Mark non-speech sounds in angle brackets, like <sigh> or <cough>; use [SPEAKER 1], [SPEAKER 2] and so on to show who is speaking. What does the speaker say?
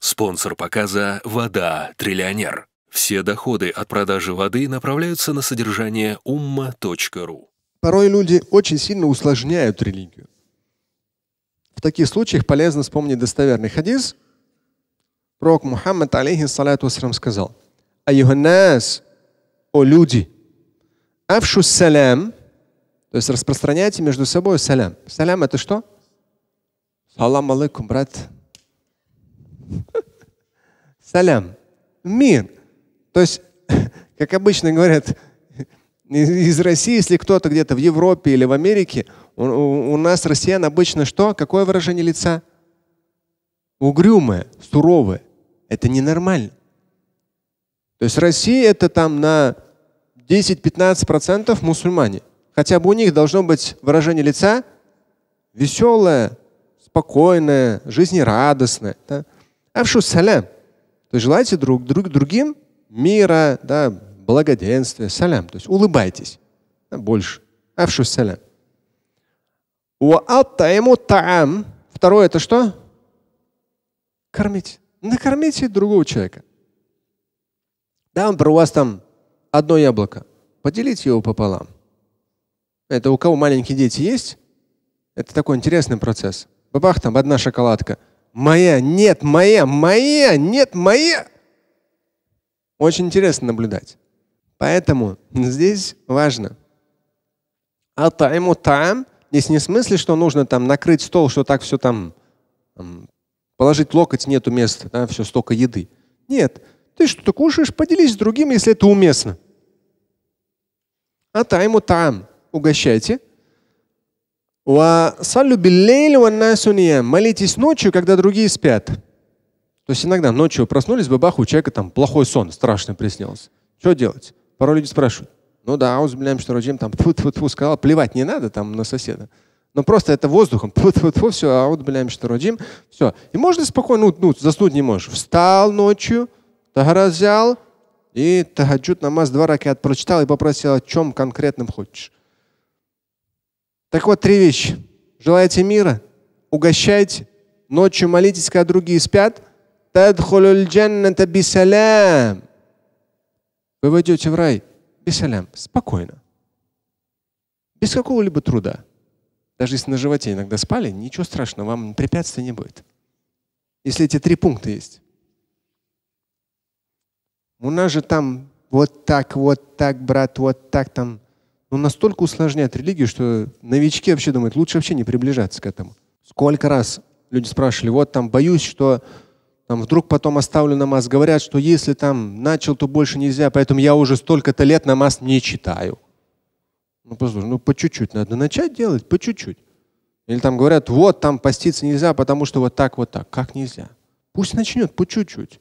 [SPEAKER 1] Спонсор показа «Вода. Триллионер». Все доходы от продажи воды направляются на содержание umma.ru. Порой люди очень сильно усложняют религию. В таких случаях полезно вспомнить достоверный хадис. Пророк Мухаммад, алейхиссалату вассалам, сказал, «Аюханнас, о люди, афшу салям, то есть распространяйте между собой салям. Салям это что? Салам алейкум, брат. Салям. Мир. То есть, <laughs> как обычно говорят, из России, если кто-то где-то в Европе или в Америке, у, у, у нас россиян обычно что? Какое выражение лица? Угрюмое, суровое. Это ненормально. То есть Россия это там на 10-15% мусульмане. Хотя бы у них должно быть выражение лица веселое, спокойное, жизнерадостное. Да? Афшу салям. То есть желайте друг, друг другим мира, да, благоденствия, салям. То есть улыбайтесь да, больше. Афшу салям. таам. Второе это что? Кормить. Накормите другого человека. Да, он про вас там одно яблоко. Поделите его пополам. Это у кого маленькие дети есть? Это такой интересный процесс. Бабах, там одна шоколадка. Моя, нет, моя, моя, нет, моя. Очень интересно наблюдать. Поэтому здесь важно. А тайму там. Здесь не в смысле, что нужно там накрыть стол, что так все там, там положить локоть, нету места, да, все столько еды. Нет. Ты что-то кушаешь, поделись с другим, если это уместно. А тайму там. Угощайте. Молитесь ночью, когда другие спят. То есть иногда ночью проснулись, бабах, у человека там плохой сон, страшно приснился. Что делать? Порой люди спрашивают. Ну да, узбляем, что рожим, там, тьфу -тьфу -тьфу, сказал, плевать не надо там на соседа. Но просто это воздухом, тьфу -тьфу -тьфу, все, а вот блям, что родим, все. И можно спокойно, ну, ну, заснуть не можешь. Встал ночью, тагара взял и тагаджут намаз два ракет прочитал и попросил, о чем конкретным хочешь. Так вот, три вещи. Желаете мира? Угощайте. Ночью молитесь, когда другие спят. Вы войдете в рай. Бисалям. Спокойно. Без какого-либо труда. Даже если на животе иногда спали, ничего страшного, вам препятствий не будет. Если эти три пункта есть. У нас же там вот так, вот так, брат, вот так там. Он ну, настолько усложняет религию, что новички вообще думают, лучше вообще не приближаться к этому. Сколько раз люди спрашивали, вот там боюсь, что там вдруг потом оставлю намаз. Говорят, что если там начал, то больше нельзя, поэтому я уже столько-то лет намаз не читаю. Ну, послушай, ну по чуть-чуть надо начать делать, по чуть-чуть. Или там говорят, вот там поститься нельзя, потому что вот так, вот так. Как нельзя? Пусть начнет по чуть-чуть.